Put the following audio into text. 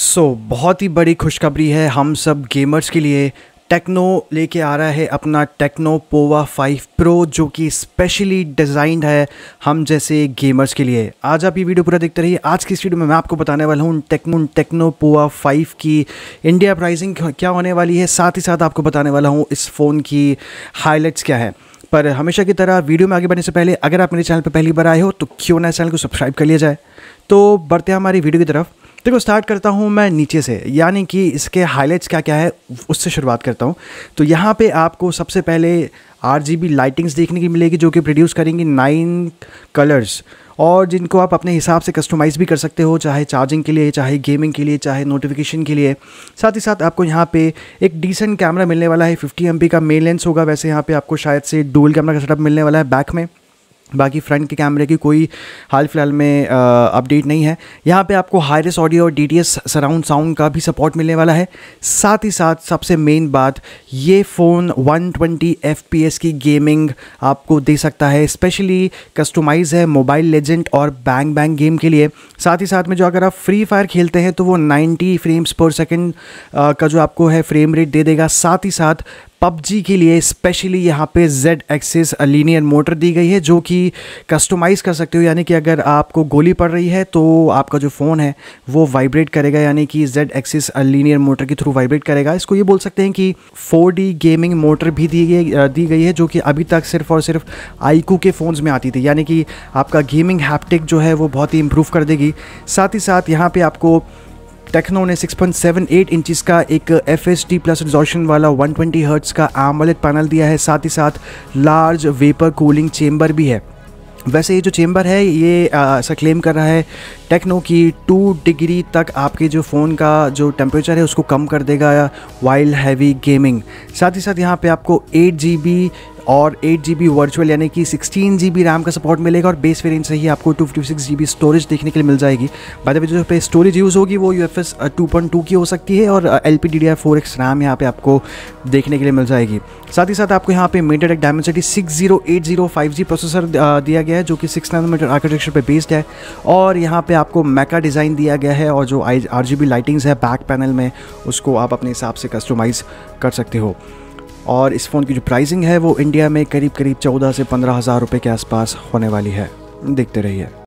सो so, बहुत ही बड़ी खुशखबरी है हम सब गेमर्स के लिए टेक्नो लेके आ रहा है अपना टेक्नो पोवा 5 प्रो जो कि स्पेशली डिज़ाइंड है हम जैसे गेमर्स के लिए आज आप ये वीडियो पूरा देखते रहिए आज की इस वीडियो में मैं आपको बताने वाला हूँ टेक्नो टेक्नो पोवा 5 की इंडिया प्राइसिंग क्या होने वाली है साथ ही साथ आपको बताने वाला हूँ इस फ़ोन की हाईलाइट्स क्या है पर हमेशा की तरह वीडियो में आगे बढ़ने से पहले अगर आप मेरे चैनल पर पहली बार आए हो तो क्यों ना चैनल को सब्सक्राइब कर लिया जाए तो बढ़ते हैं हमारी वीडियो की तरफ देखो स्टार्ट करता हूँ मैं नीचे से यानी कि इसके हाईलाइट्स क्या क्या है उससे शुरुआत करता हूँ तो यहाँ पे आपको सबसे पहले आर लाइटिंग्स देखने की मिलेगी जो कि प्रोड्यूस करेंगी नाइन कलर्स और जिनको आप अपने हिसाब से कस्टमाइज़ भी कर सकते हो चाहे चार्जिंग के लिए चाहे गेमिंग के लिए चाहे नोटिफिकेशन के लिए साथ ही साथ आपको यहाँ पे एक डिसेंट कैमरा मिलने वाला है 50 एम का मेन लेंस होगा वैसे यहाँ पे आपको शायद से डुअल कैमरा का सेटअप मिलने वाला है बैक में बाकी फ्रंट के कैमरे की कोई हाल फिलहाल में अपडेट नहीं है यहाँ पे आपको हाईरेस ऑडियो और डी सराउंड साउंड का भी सपोर्ट मिलने वाला है साथ ही साथ सबसे मेन बात ये फ़ोन 120 ट्वेंटी की गेमिंग आपको दे सकता है स्पेशली कस्टमाइज है मोबाइल लेजेंड और बैंग बैंग गेम के लिए साथ ही साथ में जो अगर आप फ्री फायर खेलते हैं तो वो 90 फ्रेम्स पर सेकेंड का जो आपको है फ्रेम रेट दे देगा साथ ही साथ पबजी के लिए स्पेशली यहाँ पे Z एक्सिस लीनियर मोटर दी गई है जो कि कस्टमाइज़ कर सकते हो यानी कि अगर आपको गोली पड़ रही है तो आपका जो फ़ोन है वो वाइब्रेट करेगा यानी कि Z एक्सिस लीनियर मोटर के थ्रू वाइब्रेट करेगा इसको ये बोल सकते हैं कि 4D गेमिंग मोटर भी दी गई दी गई है जो कि अभी तक सिर्फ और सिर्फ आईकू के फ़ोन्स में आती थी यानी कि आपका गेमिंग हैप्टिक जो है वो बहुत ही इम्प्रूव कर देगी साथ ही साथ यहाँ पर आपको टेक्नो ने 6.78 इंचेस का एक F S T plus resolution वाला 120 ट्वेंटी हर्ट्स का आमलेट पैनल दिया है साथ ही साथ लार्ज वेपर कूलिंग चेम्बर भी है वैसे ये जो चेम्बर है ये ऐसा क्लेम कर रहा है टेक्नो की टू डिग्री तक आपके जो फ़ोन का जो टेम्परेचर है उसको कम कर देगा वाइल्ड हैवी गेमिंग साथ ही साथ यहाँ पे आपको एट जी बी और एट जी बी वर्चुअल यानी कि सिक्सटीन जी बी रैम का सपोर्ट मिलेगा और बेस वेरियंट से ही आपको two fifty six G B storage देखने के लिए मिल जाएगी बाद में जो पे स्टोरेज यूज़ होगी वो U F S two point two की हो सकती है और L P D D R four X RAM यहाँ पे आपको देखने के लिए मिल जाएगी साथ ही साथ आपको यहाँ पे MediaTek Dimensity six zero eight zero five G processor दिया गया है जो कि सिक्स मीटर आर्किटेक्चर पर बेस्ड है और यहाँ पे आपको मैका डिज़ाइन दिया गया है और जो आई आर जी बी लाइटिंग्स है बैक पैनल में उसको आप अपने हिसाब से कस्टमाइज़ कर सकते हो और इस फ़ोन की जो प्राइसिंग है वो इंडिया में करीब करीब चौदह से पंद्रह हज़ार रुपये के आसपास होने वाली है देखते रहिए